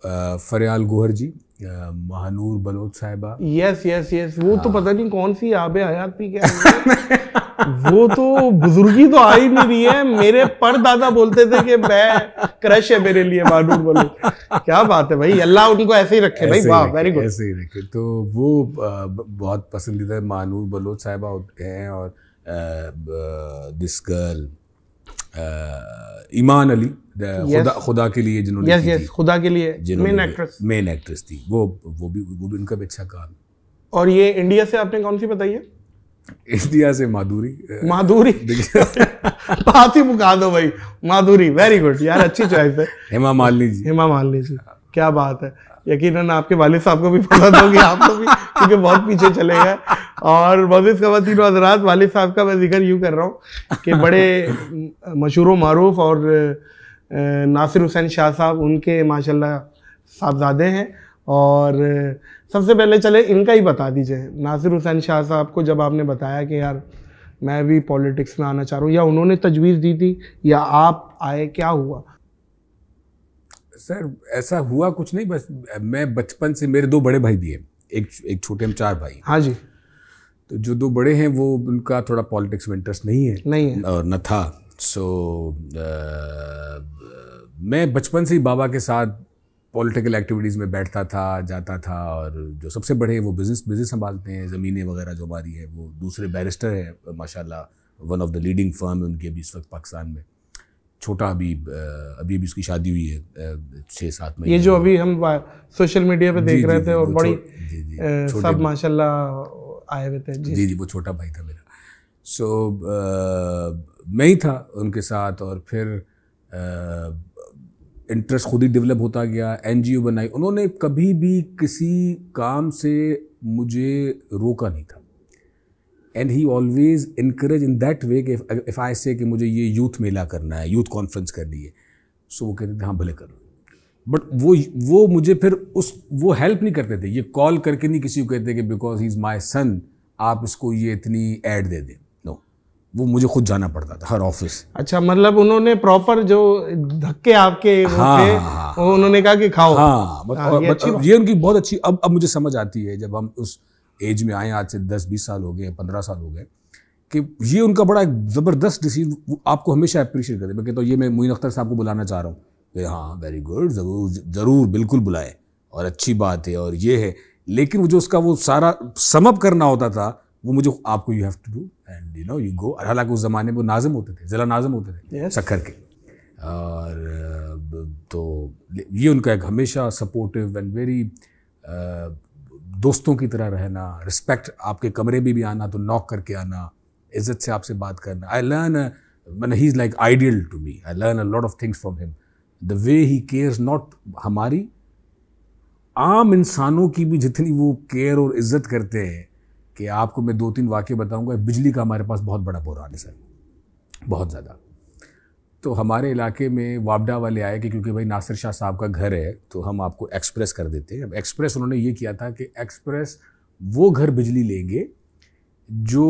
Faryal Gohar ji Mahnoor Baloch साहिबा यस यस यस वो तो हाँ। पता नहीं कौन सी आबे हयात पी क्या [LAUGHS] वो तो बुजुर्गी तो आई नहीं रही है मेरे पर दादा बोलते थे कि मैं क्रश है मेरे लिए मानूर वालों क्या बात है भाई अल्लाह उनको ऐसे ही रखे भाई वाह वेरी गुड ऐसे ही रखे तो वो बहुत पसंदीदा मानूर बलोच साहिबा हैं और दिस गर्ल ईमान अली खुदा खुदा के लिए जिन्होंने यस यस खुदा के लिए मेन एक्ट्रेस मेन एक्ट्रेस थी वो वो भी वो भी उनका भी अच्छा काम और ये इंडिया से आपने कौन सी बताई है इंडिया से माधुरी माधुरी [LAUGHS] बात ही मुका दो भाई माधुरी वेरी गुड यार अच्छी चॉइस है हेमा मालनी जी हेमा मालनी जी क्या बात है यकीनन आपके वालिद साहब को भी पसंद होगी आप आपको भी क्योंकि बहुत पीछे चले गए और मजिद खवतिन हजरात वालिद साहब का मैं जिक्र यूँ कर रहा हूँ कि [LAUGHS] बड़े मशहूर मरूफ और नासिर हुसैन शाह साहब उनके माशाल्लाह साहबजादे हैं और सबसे पहले चले इनका ही बता दीजिए नासिर हुसैन शाह साहब को जब आपने बताया कि यार मैं भी पॉलिटिक्स में आना चाह रहा हूँ या उन्होंने तजवीज़ दी थी या आप आए क्या हुआ सर ऐसा हुआ कुछ नहीं बस मैं बचपन से मेरे दो बड़े भाई भी हैं एक एक छोटे हम चार भाई हाँ जी तो जो दो बड़े हैं वो उनका थोड़ा पॉलिटिक्स में इंटरेस्ट नहीं है नहीं है और न था सो आ, मैं बचपन से ही बाबा के साथ पॉलिटिकल एक्टिविटीज़ में बैठता था जाता था और जो सबसे बड़े वो बिज़नेस बिज़नेस संभालते हैं ज़मीनें वगैरह जो हमारी है वो दूसरे बैरिस्टर हैं माशाल्लाह one of the leading firm है उनकी अभी इस वक्त पाकिस्तान में छोटा अभी अभी अभी उसकी शादी हुई है छः सात महीने ये जो अभी हम सोशल मीडिया पे देख जी, रहे थे और बड़ी सब माशाल्लाह आए हुए थे जी जी, जी वो छोटा भाई था मेरा सो so, मैं ही था उनके साथ और फिर आ, इंटरेस्ट खुद ही डेवलप होता गया एन बनाई उन्होंने कभी भी किसी काम से मुझे रोका नहीं था and he always encourage in that way कि इफ़ आई से कि मुझे ये यूथ मेला करना है यूथ कॉन्फ्रेंस करनी है सो वो कहते थे हाँ भले करो बट वो वो मुझे फिर उस वो हेल्प नहीं करते थे ये कॉल करके नहीं किसी को कहते कि बिकॉज ही इज़ माई सन आप इसको ये इतनी ऐड दे दें वो मुझे खुद जाना पड़ता था हर ऑफिस अच्छा मतलब उन्होंने प्रॉपर जो धक्के आपके हाँ, हाँ, हाँ, वो उन्होंने कहा कि खाओ हाँ, हाँ बत, मतलब, आ, ये, बत, मतलब ये उनकी बहुत अच्छी अब अब मुझे समझ आती है जब हम उस एज में आए आज से दस बीस साल हो गए पंद्रह साल हो गए कि ये उनका बड़ा एक ज़बरदस्त डिसीजन आपको हमेशा अप्रिशिएट करते मैं कहता हूँ ये मैं मोइन अख्तर साहब को बुलाना चाह रहा हूँ कि हाँ वेरी गुड ज़रूर ज़रूर बिल्कुल बुलाएं और अच्छी बात है और ये है लेकिन वो जो उसका वो सारा समअप करना होता था वो मुझे आपको you have to do and you know you go हालांकि उस ज़माने में वो नाजम होते थे ज़िला नाजम होते थे yes. सखर के और तो ये उनका एक हमेशा सपोर्टिव एंड वेरी दोस्तों की तरह रहना रिस्पेक्ट आपके कमरे में भी, भी आना तो नॉक करके आना इज्जत से आपसे बात करना I learn man he is like ideal to me I learn a lot of things from him the way he cares not हमारी आम इंसानों की भी जितनी वो केयर और इज्जत करते हैं कि आपको मैं दो तीन वाक्य बताऊंगा बिजली का हमारे पास बहुत बड़ा बुरान है सर बहुत ज़्यादा तो हमारे इलाके में वापडा वाले आए कि क्योंकि भाई नासिर शाह साहब का घर है तो हम आपको एक्सप्रेस कर देते हैं अब एक्सप्रेस उन्होंने ये किया था कि एक्सप्रेस वो घर बिजली लेंगे जो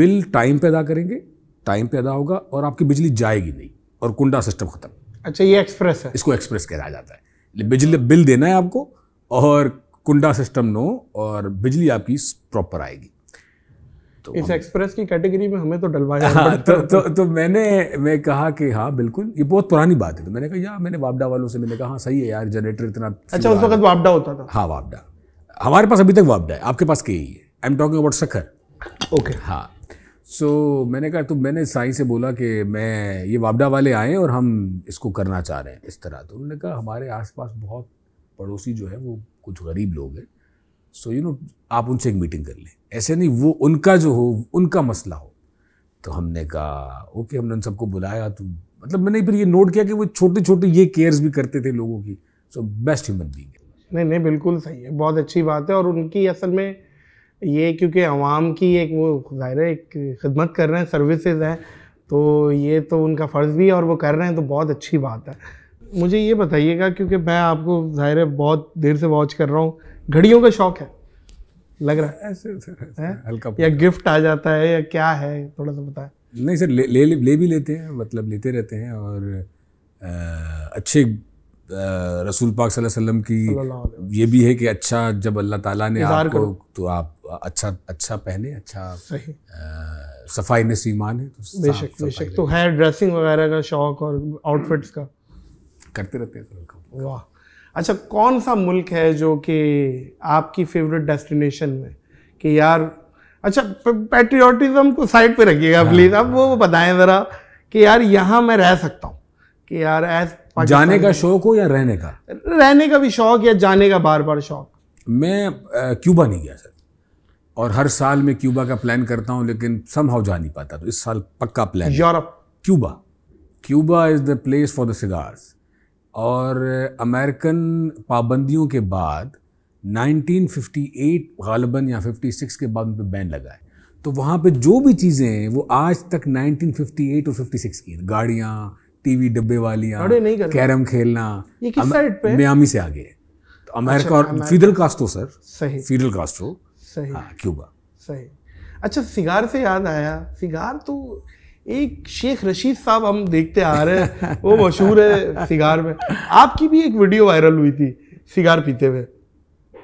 बिल टाइम पे अदा करेंगे टाइम पे अदा होगा और आपकी बिजली जाएगी नहीं और कुंडा सिस्टम ख़त्म अच्छा ये एक्सप्रेस है इसको एक्सप्रेस कहा जाता है बिजली बिल देना है आपको और कुंडा सिस्टम नो और बिजली आपकी प्रॉपर आएगी तो इस एक्सप्रेस की कैटेगरी में हमें तो डलवाया हाँ, तो, तो, तो मैंने मैं कहा कि हाँ बिल्कुल ये बहुत पुरानी बात है तो मैंने कहा यार मैंने वापडा वालों से मैंने कहा हाँ सही है यार जनरेटर इतना अच्छा उस वक्त वापडा होता था हाँ वापडा हमारे पास अभी तक वापडा है आपके पास कही है I am talking about Sukkur okay हाँ सो so, मैंने कहा तो मैंने साई से बोला कि मैं ये वापडा वाले आए और हम इसको करना चाह रहे हैं इस तरह तो उन्होंने कहा हमारे आसपास बहुत पड़ोसी जो है वो कुछ गरीब लोग हैं सो यू नो आप उनसे एक मीटिंग कर लें ऐसे नहीं वो उनका जो हो उनका मसला हो तो हमने कहा ओके हमने उन सबको बुलाया तो मतलब मैंने फिर ये नोट किया कि वो छोटे छोटे ये केयर्स भी करते थे लोगों की सो बेस्ट ह्यूमन बींग नहीं नहीं बिल्कुल सही है बहुत अच्छी बात है और उनकी असल में ये क्योंकि आवाम की एक वो ज़ाहिर है एक खिदमत कर रहे हैं सर्विसेज हैं तो ये तो उनका फ़र्ज़ भी है और वो कर रहे हैं तो बहुत अच्छी बात है मुझे ये बताइएगा क्योंकि मैं आपको जाहिर है बहुत देर से वॉच कर रहा हूँ घड़ियों का शौक है लग रहा है ऐसे हल्का या गिफ्ट आ जाता है या क्या है थोड़ा सा बताए नहीं सर ले ले ले भी लेते हैं मतलब लेते रहते हैं और आ, अच्छे आ, रसूल पाक वसल्लम की ये भी है कि अच्छा जब अल्लाह ताला ने आपको तो आप अच्छा अच्छा पहने अच्छा सही सफाई नसीमान है तो बेशक बेशक तो है ड्रेसिंग वगैरह का शौक और आउटफिट्स का करते रहते हैं सर वाह अच्छा कौन सा मुल्क है जो कि आपकी फेवरेट डेस्टिनेशन में कि यार अच्छा पेट्रियाटिज़म को साइड पे रखिएगा प्लीज़ हाँ। आप वो बताएं ज़रा कि यार यहाँ मैं रह सकता हूँ कि यार एज जाने का शौक हो या रहने का रहने का भी शौक या जाने का बार बार शौक मैं क्यूबा नहीं गया सर और हर साल मैं क्यूबा का प्लान करता हूँ लेकिन सम हाउ जा नहीं पाता तो इस साल पक्का plan Europe Cuba Cuba is the place for the cigars और अमेरिकन पाबंदियों के बाद 1958 गालबन या 56 के बाद उन पर बैन लगा है तो वहाँ पे जो भी चीज़ें हैं वो आज तक 1958 और 56 की गाड़ियाँ टीवी डब्बे वालियाँ कैरम खेलना ये किस पे मियामी से आगे है तो अच्छा, अमेरिका अच्छा, और फीडल कास्टो सर सही फीडल कास्टो सही हाँ, क्यूबा सही अच्छा सिगार से याद आया सिगार तो एक शेख रशीद साहब हम देखते आ रहे हैं वो मशहूर है सिगार में आपकी भी एक वीडियो वायरल हुई थी सिगार पीते हुए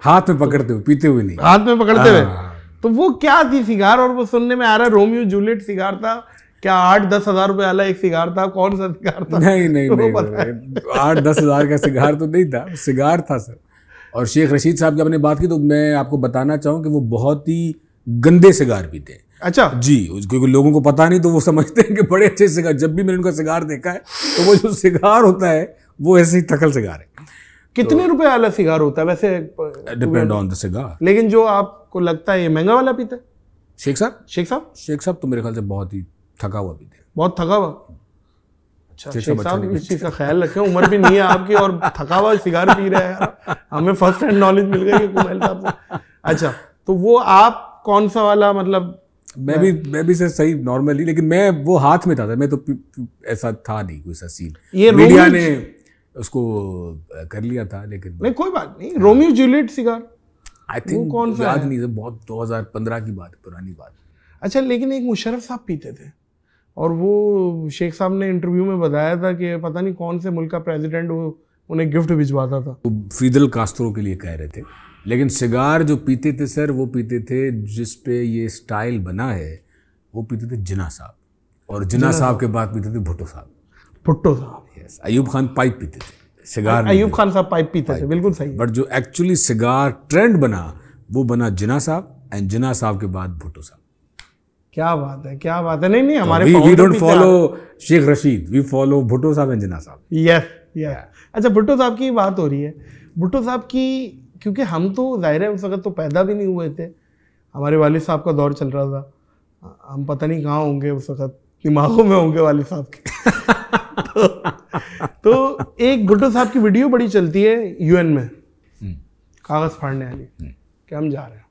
हाथ में पकड़ते हुए पीते हुए नहीं हाथ में पकड़ते हुए हाँ। तो वो क्या थी सिगार और वो सुनने में आ रहा है रोमियो जूलियट सिगार था क्या आठ दस हजार रुपये वाला एक सिगार था कौन सा सिगार था नहीं नहीं तो नहीं आठ दस हजार का सिगार तो नहीं था सिगार था सर और शेख रशीद साहब की आपने बात की तो मैं आपको बताना चाहूँ कि वो बहुत ही गंदे सिगार पीते हैं अच्छा जी क्योंकि लोगों को पता नहीं तो वो समझते हैं कि बड़े अच्छे सिगार जब भी मैंने उनका सिगार देखा है तो वो जो सिगार होता है वो ऐसे ही थकल सिगार है कितने तो, रुपए वाला सिगार होता है वैसे डिपेंड ऑन द सिगार लेकिन जो आपको लगता है ये महंगा वाला पीता है शेख साहब शेख साहब शेख साहब तो मेरे ख्याल से बहुत ही थका हुआ पीते बहुत थका हुआ अच्छा, अच्छा ख्याल रखें उम्र भी नहीं है आपकी और थका हुआ सिगार पी रहे हैं हमें फर्स्ट हैंड नॉलेज मिल गई अच्छा तो वो आप कौन सा वाला मतलब मैं भी मैं भी सर सही नॉर्मली लेकिन मैं वो हाथ में था मैं तो ऐसा था नहीं कोई सा सीन ये मीडिया ने उसको कर लिया था लेकिन नहीं कोई बात नहीं रोमियो हाँ। जूलियट सिगार आई थिंक कौन सा याद नहीं बहुत 2015 की बात पुरानी बात अच्छा लेकिन एक मुशरफ साहब पीते थे और वो शेख साहब ने इंटरव्यू में बताया था कि पता नहीं कौन से मुल्क का प्रेसिडेंट वो उन्हें गिफ्ट भिजवाता था वो फीदल कास्तरों के लिए कह रहे थे लेकिन सिगार जो पीते थे सर वो पीते थे जिस पे ये स्टाइल बना है वो पीते थे जिना साहब और जिना, जिना साहब के बाद पीते थे भुट्टो साहब भुट्टो साहब यस अयूब खान पाइप पीते थे सिगार अयूब खान साहब पाइप पीते थे बिल्कुल सही बट जो एक्चुअली सिगार ट्रेंड बना वो बना जिना साहब एंड जिना साहब के बाद भुट्टो साहब क्या बात है क्या बात है नहीं नहीं तो हमारे we don't follow Sheikh Rashid we follow Bhutto साहब एंड जिना साहब यस या अच्छा भुट्टो साहब की बात हो रही है भुट्टो साहब की क्योंकि हम तो जाहिर है उस वक्त तो पैदा भी नहीं हुए थे हमारे वालिद साहब का दौर चल रहा था हम पता नहीं कहाँ होंगे उस वक्त दिमागों में होंगे वालिद साहब के तो, तो एक भुट्टो साहब की वीडियो बड़ी चलती है यूएन में हम्म। कागज़ फाड़ने वाली हम्म। कि हम जा रहे हैं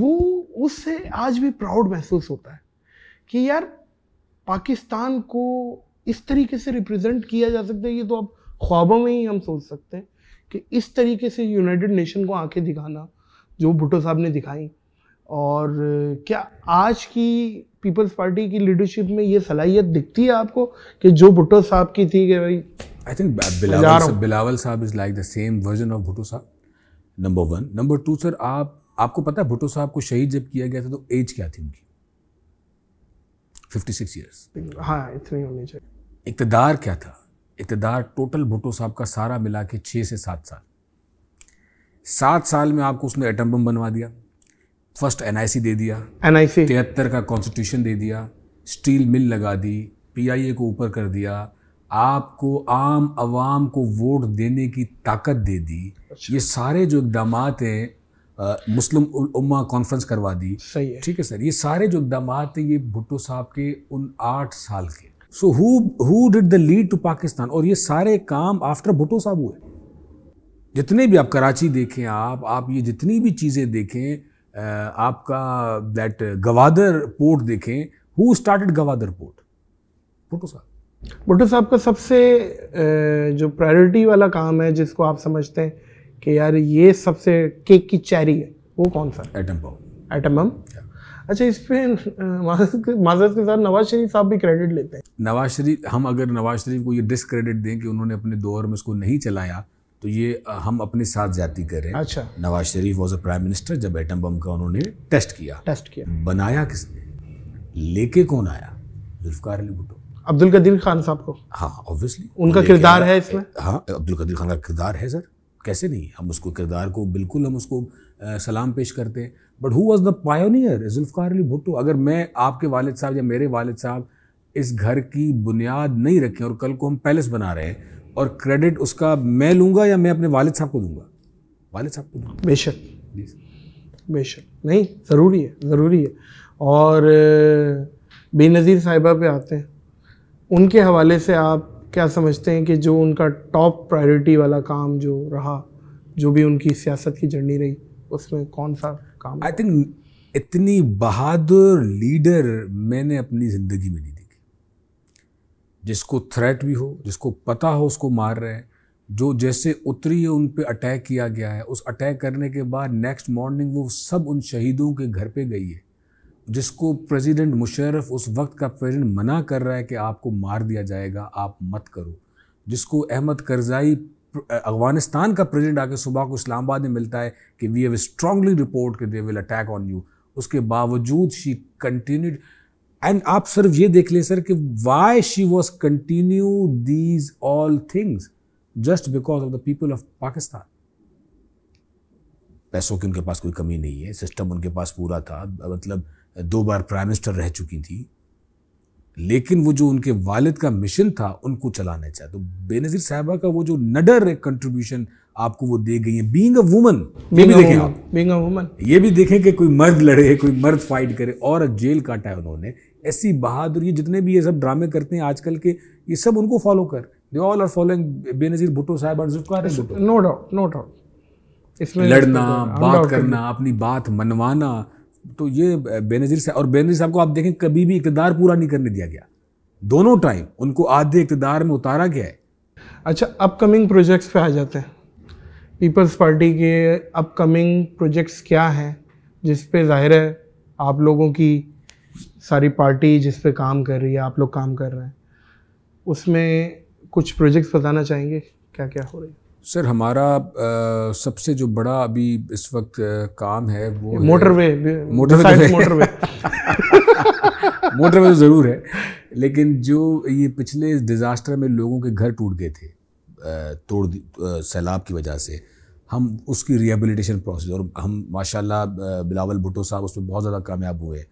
वो उससे आज भी प्राउड महसूस होता है कि यार पाकिस्तान को इस तरीके से रिप्रेजेंट किया जा सकता है ये तो आप ख्वाबों में ही हम सोच सकते हैं कि इस तरीके से यूनाइटेड नेशन को आंखें दिखाना जो भुट्टो साहब ने दिखाई और क्या आज की पीपल्स पार्टी की लीडरशिप में ये सलाहियत दिखती है आपको कि जो भुट्टो साहब की थी कि भाई आई थिंक बिलावल बिलावल साहब is like the same version of Bhutto साहब number one number two sir आप आपको पता है भुट्टो साहब को शहीद जब किया गया था तो एज क्या थी उनकी फिफ्टी सिक्स ईयर्स हाँ चाहिए इकतदार क्या था इकतदार टोटल भुट्टो साहब का सारा मिला के छः से सात साल सात साल में आपको उसने एटम बम बनवा दिया फर्स्ट सी दे दिया सी तिहत्तर का कॉन्स्टिट्यूशन दे दिया स्टील मिल लगा दी ए को ऊपर कर दिया आपको आम आवाम को वोट देने की ताकत दे दी अच्छा। ये सारे जो इकदाम हैं मुस्लिम उम्मा कॉन्फ्रेंस करवा दी सही है ठीक है सर ये सारे जो इकदाम थे ये भुट्टो साहब के उन आठ साल के so who did the lead to Pakistan और ये सारे काम आफ्टर भुट्टो साहब हुए जितने भी आप कराची देखें आप आप ये जितनी भी चीज़ें देखें आपका दैट गवादर पोर्ट देखें who started Gwadar port Bhutto साहब भुट्टो साहब का सबसे जो प्रायोरिटी वाला काम है जिसको आप समझते हैं कि यार ये सबसे केक की चैरी है वो कौन सा एटम बम एटम बम अच्छा इस पे माजरत के साथ नवाज शरीफ साहब भी क्रेडिट लेते हैं नवाज शरीफ हम अगर नवाज शरीफ को ये डिसक्रेडिट दें कि उन्होंने अपने दौर में इसको नहीं चलाया तो ये हम अपने साथ जाती कर रहे हैं अच्छा Nawaz Sharif was a prime minister जब एटम बम का उन्होंने टेस्ट किया टेस्ट किया बनाया किसने लेके कौन आया जुल्फकार अली भुट्टो अब्दुल कदीर खान साहब को हाँ ऑब्वियसली उनका किरदार है इसमें हाँ अब्दुल कदीर खान का किरदार है सर कैसे नहीं हम उसको किरदार को बिल्कुल हम उसको आ, सलाम पेश करते हैं but who was the pioneer Zulfiqar Ali Bhutto अगर मैं आपके वालद साहब या मेरे वालद साहब इस घर की बुनियाद नहीं रखें और कल को हम पैलेस बना रहे हैं और क्रेडिट उसका मैं लूँगा या मैं अपने वालद साहब को दूंगा वालद साहब को दूंगा बेशक बेशक नहीं ज़रूरी है ज़रूरी है और बेनज़ीर साहिबा पे आते हैं उनके हवाले से आप क्या समझते हैं कि जो उनका टॉप प्रायोरिटी वाला काम जो रहा जो भी उनकी सियासत की जर्नी रही उसमें कौन सा काम आई थिंक इतनी बहादुर लीडर मैंने अपनी ज़िंदगी में नहीं देखी जिसको थ्रेट भी हो जिसको पता हो उसको मार रहे हैं जो जैसे उतरी है उन पर अटैक किया गया है उस अटैक करने के बाद नेक्स्ट मॉर्निंग वो सब उन शहीदों के घर पे गई है जिसको प्रेसिडेंट मुशर्रफ उस वक्त का प्रेसिडेंट मना कर रहा है कि आपको मार दिया जाएगा आप मत करो जिसको अहमद करजाई अफगानिस्तान का प्रेसिडेंट आके सुबह को इस्लामाबाद में मिलता है कि वी हैव स्ट्रांगली रिपोर्ट कि they will attack on you उसके बावजूद शी कंटिन्यूड एंड आप सिर्फ ये देख लें सर कि why she was continue these all things just because of the people of Pakistan पैसों की उनके पास कोई कमी नहीं है सिस्टम उनके पास पूरा था मतलब दो बार प्राइम मिनिस्टर रह चुकी थी लेकिन वो जो उनके वालिद का मिशन था उनको चलाना चाहे तो बेनजीर साहबा का वो जो नडर कंट्रीब्यूशन आपको वो दे गई है बीइंग अ वुमन ये भी देखें आप बीइंग अ वुमन ये भी देखें कि कोई मर्द लड़े कोई मर्द फाइट करे और जेल काटा है उन्होंने ऐसी बहादुरी जितने भी ये सब ड्रामे करते हैं आजकल के ये सब उनको फॉलो कर they all are following Benazir Bhutto साहब Bhutto no doubt no doubt इसमें लड़ना तो बात करना अपनी बात मनवाना तो ये बेनजीर साहब और बेनजीर साहब को आप देखें कभी भी इकतदार पूरा नहीं करने दिया गया दोनों टाइम उनको आधे इकतदार में उतारा गया है अच्छा अपकमिंग प्रोजेक्ट्स पे आ जाते हैं पीपल्स पार्टी के अपकमिंग प्रोजेक्ट्स क्या हैं जिस पे जाहिर है आप लोगों की सारी पार्टी जिस पे काम कर रही है आप लोग काम कर रहे हैं उसमें कुछ प्रोजेक्ट्स बताना चाहेंगे क्या क्या हो रही है सर हमारा आ, सबसे जो बड़ा अभी इस वक्त आ, काम है वो मोटरवे मोटरवे मोटरवे मोटरवे तो, [LAUGHS] तो ज़रूर है लेकिन जो ये पिछले डिज़ास्टर में लोगों के घर टूट गए थे तोड़ सैलाब की वजह से हम उसकी रिहेबिलिटेशन प्रोसेस और हम माशाल्लाह बिलावल भुटो साहब उसमें बहुत ज़्यादा कामयाब हुए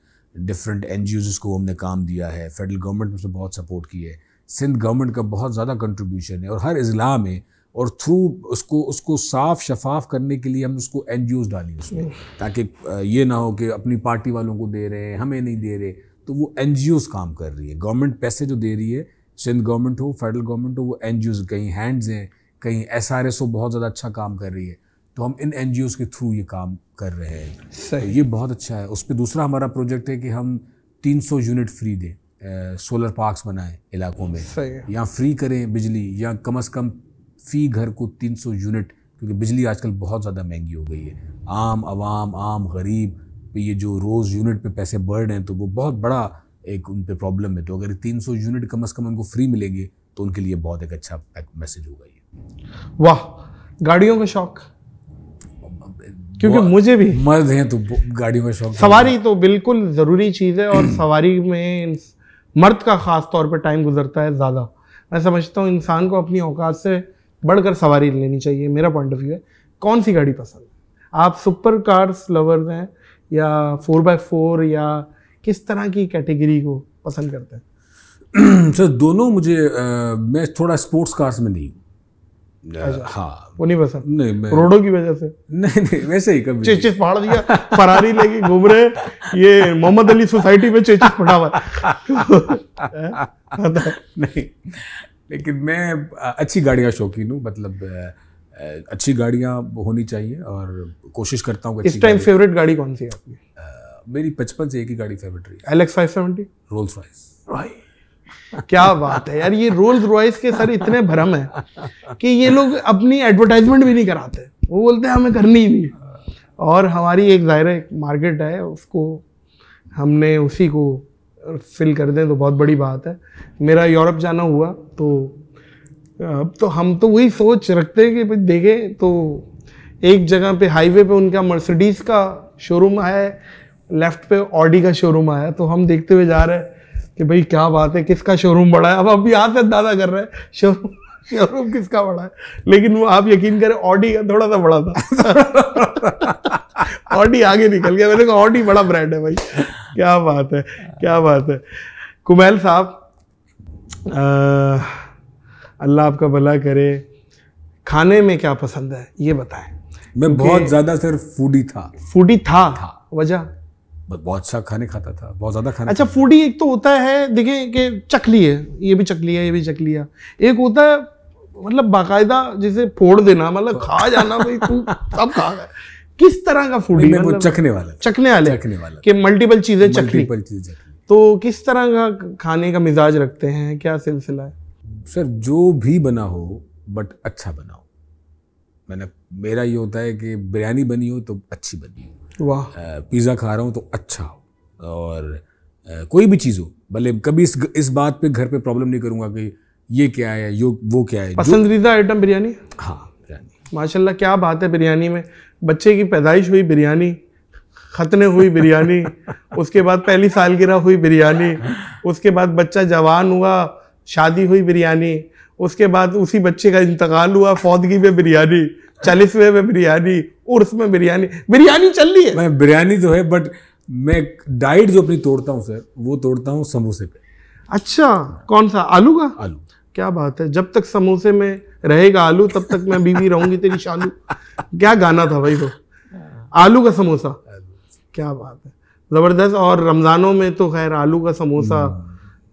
डिफरेंट एन को हमने काम दिया है फेडरल गवर्नमेंट ने उसमें बहुत सपोर्ट की है सिंध गवर्नमेंट का बहुत ज़्यादा कंट्रीब्यूशन है और हर अजला में और थ्रू उसको उसको साफ शफाफ करने के लिए हम उसको एन डाली उसमें ताकि ये ना हो कि अपनी पार्टी वालों को दे रहे हैं हमें नहीं दे रहे तो वो एन काम कर रही है गवर्नमेंट पैसे जो दे रही है सिंध गवर्नमेंट हो फेडरल गवर्नमेंट हो वो एन कहीं हैंड्स हैं कहीं एस आर एस हो बहुत ज़्यादा अच्छा काम कर रही है तो हम इन एन के थ्रू ये काम कर रहे हैं सही तो ये बहुत अच्छा है उस पर दूसरा हमारा प्रोजेक्ट है कि हम 300 यूनिट फ्री दें सोलर पार्क्स बनाएं इलाकों में या फ्री करें बिजली या कम अज़ कम फी घर को 300 यूनिट क्योंकि बिजली आजकल बहुत ज़्यादा महंगी हो गई है आम आवाम आम गरीब पे ये जो रोज़ यूनिट पे पैसे बढ़ रहे हैं तो वो बहुत बड़ा एक उन पर प्रॉब्लम है तो अगर 300 यूनिट कम अज़ कम उनको फ्री मिलेंगे तो उनके लिए बहुत एक अच्छा मैसेज होगा ये वाह गाड़ियों का शौक क्योंकि मुझे भी मर्द हैं तो गाड़ियों का शौक सवारी तो बिल्कुल ज़रूरी चीज़ है और सवारी में मर्द का ख़ास तौर पर टाइम गुजरता है ज़्यादा मैं समझता हूँ इंसान को अपनी औकात से बढ़कर सवारी लेनी चाहिए मेरा पॉइंट ऑफ व्यू है कौन सी गाड़ी पसंद है आप सुपर कार्स लवर्स हैं या फोर बाय फोर या किस तरह की कैटेगरी को पसंद करते हैं [CLEARS THROAT] सर दोनों मुझे आ, मैं थोड़ा स्पोर्ट्स कार्स में नहीं अच्छा। हाँ वो नहीं पसंद नहीं मैं... रोडों की वजह से नहीं नहीं वैसे ही कभी चेचिस फाड़ दिया फरारी लेके घूम रहे ये मोहम्मद अली सोसाइटी में चेचिस फटा हुआ [LAUGHS] नहीं लेकिन मैं अच्छी गाड़ियाँ शौकीन हूँ मतलब अच्छी गाड़ियाँ होनी चाहिए और कोशिश करता हूँ इस टाइम फेवरेट गाड़ी कौन सी है आपकी मेरी बचपन से एक ही गाड़ी फेवरेट रही L X five seventy Rolls Royce क्या बात है यार ये रोल्स रॉयस के सर इतने भरम है कि ये लोग अपनी एडवर्टाइजमेंट भी नहीं कराते वो बोलते हैं हमें करनी ही नहीं और हमारी एक ज़ाहिर मार्केट है उसको हमने उसी को फिल कर दें तो बहुत बड़ी बात है मेरा यूरोप जाना हुआ तो अब तो हम तो वही सोच रखते हैं कि भाई देखें तो एक जगह पे हाईवे पे उनका मर्सिडीज़ का शोरूम आया है लेफ्ट पे ऑडी का शोरूम आया तो हम देखते हुए जा रहे हैं कि भाई क्या बात है किसका शोरूम बड़ा है अब आप यहाँ से दादा कर रहे हैं शोरूम शोरूम किसका बड़ा है लेकिन वो आप यकीन करें ऑडी का थोड़ा सा बड़ा था ऑडी [LAUGHS] आगे निकल गया मैंने कहा ऑडी बड़ा ब्रांड है भाई क्या बात है क्या बात है कुमैल साहब अल्लाह आपका भला करे खाने में क्या पसंद है ये बताएं मैं बहुत ज़्यादा सर फूडी था फूडी था, था। वजह बहुत सा खाने खाता था बहुत ज़्यादा खाना अच्छा फूडी एक तो होता है देखिए कि चकली है ये भी चकली है ये भी चकली है एक होता है मतलब बाकायदा जिसे फोड़ देना मतलब खा जाना भाई तू सब खा गया किस तरह का फूड मैं वो मतलब चखने वाला चखने वाले चखने वाला कि मल्टीपल चीजें चखनी मल्टीपल चीजें तो किस तरह का खाने का मिजाज रखते हैं क्या सिलसिला है सर जो भी बना हो बट अच्छा बनाओ मैंने मेरा ये होता है कि बिरयानी बनी हो तो अच्छी बनी हो वाह पिज़्ज़ा खा रहा हूँ तो अच्छा हो और आ, कोई भी चीज़ हो भले कभी इस इस बात पे घर पे प्रॉब्लम नहीं करूँगा कि ये क्या है यो वो क्या है पसंदीदा आइटम बिरयानी हाँ बिरयानी माशाल्लाह क्या बात है बिरयानी में बच्चे की पैदाइश हुई बिरयानी खतने हुई बिरयानी उसके बाद पहली सालगिरह हुई बिरयानी उसके बाद बच्चा जवान हुआ शादी हुई बिरयानी उसके बाद उसी बच्चे का इंतकाल हुआ फौदगी में बिरयानी चालीसवें में बिरयानी उर्स में बिरयानी बिरयानी चल रही है मैं बिरयानी तो है बट मैं डाइट जो अपनी तोड़ता हूँ सर वो तोड़ता हूँ समोसे पे अच्छा कौन सा आलू का आलू क्या बात है जब तक समोसे में रहेगा आलू तब तक मैं बीवी रहूंगी तेरी शालू क्या गाना था भाई वो आलू का समोसा क्या बात है ज़बरदस्त और रमज़ानों में तो खैर आलू का समोसा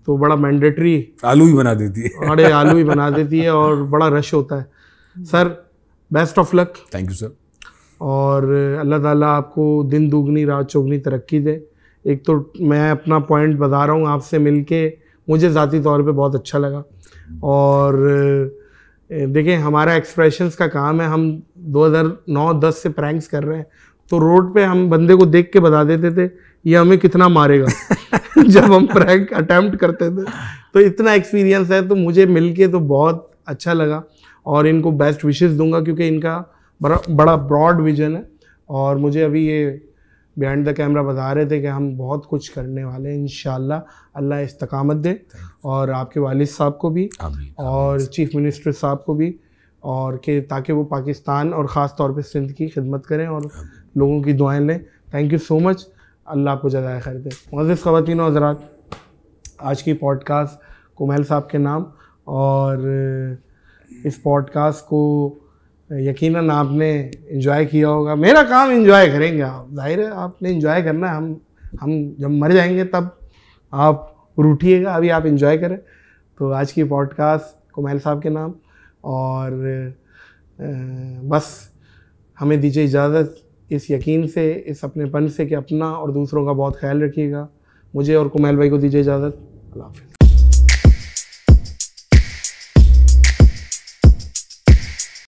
तो बड़ा मैंडेटरी आलू ही बना देती है अरे आलू ही बना देती है और बड़ा रश होता है sir best of luck thank you sir और अल्लाह ताला आपको दिन दुगनी रात चौगनी तरक्की दे एक तो मैं अपना पॉइंट बता रहा हूँ आपसे मिलके मुझे ज़ाती तौर पे बहुत अच्छा लगा और देखें हमारा एक्सप्रेशंस का काम है हम 2009-10 से प्रैंक्स कर रहे हैं तो रोड पे हम बंदे को देख के बता देते थे ये हमें कितना मारेगा [LAUGHS] जब हम प्रैंक अटैम्प्ट करते थे तो इतना एक्सपीरियंस है तो मुझे मिल के तो बहुत अच्छा लगा और इनको बेस्ट विशेज़ दूंगा क्योंकि इनका बड़ा बड़ा ब्रॉड विजन है और मुझे अभी ये बिहाइंड द कैमरा बता रहे थे कि हम बहुत कुछ करने वाले हैं इन अल्लाह इस्तकामत दे और आपके वालिद साहब को भी और चीफ़ मिनिस्टर साहब को भी और के ताकि वो पाकिस्तान और ख़ास तौर पे सिंध की खिदमत करें और लोगों की दुआएं लें थैंक यू सो मच अल्लाह आपको जजाय खैर दे मज़ ख़वान हजरात आज की पॉडकास्ट कुमैल साहब के नाम और इस पॉडकास्ट को यकीनन आपने इंजॉय किया होगा मेरा काम इंजॉय करेंगे आप जाहिर है आपने इंजॉय करना है हम हम जब मर जाएंगे तब आप रूठिएगा अभी आप इंजॉय करें तो आज की पॉडकास्ट कुमैल साहब के नाम और बस हमें दीजिए इजाज़त इस यकीन से इस अपनेपन से कि अपना और दूसरों का बहुत ख्याल रखिएगा मुझे और कुमैल भाई को दीजिए इजाज़त अल्लाह हाफिज़